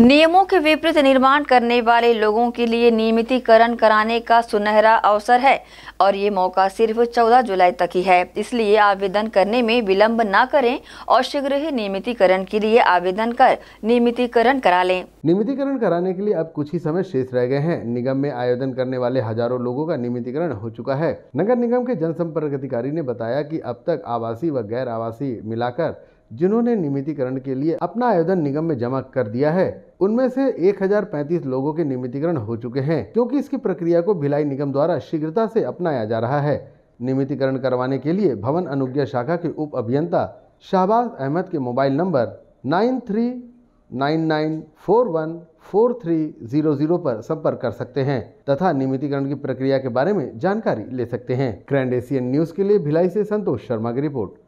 नियमों के विपरीत निर्माण करने वाले लोगों के लिए नियमितीकरण कराने का सुनहरा अवसर है और ये मौका सिर्फ 14 जुलाई तक ही है इसलिए आवेदन करने में विलंब न करें और शीघ्र ही नियमितीकरण के लिए आवेदन कर नियमितीकरण करा लें नियमितीकरण कराने के लिए अब कुछ ही समय शेष रह गए हैं निगम में आयोजन करने वाले हजारों लोगों का नियमितीकरण हो चुका है नगर निगम के जनसंपर्क अधिकारी ने बताया की अब तक आवासीय व गैर आवासीय मिलाकर जिन्होंने नियमितीकरण के लिए अपना आवेदन निगम में जमा कर दिया है उनमें से 1035 लोगों के नियमितीकरण हो चुके हैं क्योंकि इसकी प्रक्रिया को भिलाई निगम द्वारा शीघ्रता से अपनाया जा रहा है नियमितीकरण करवाने के लिए भवन अनुज्ञा शाखा के उप अभियंता शाहबाज अहमद के mobile number nine three nine nine four one four three zero zero पर संपर्क कर सकते हैं तथा नियमितीकरण की प्रक्रिया के बारे में जानकारी ले सकते हैं ग्रैंड एशियन न्यूज के लिए भिलाई से संतोष शर्मा की रिपोर्ट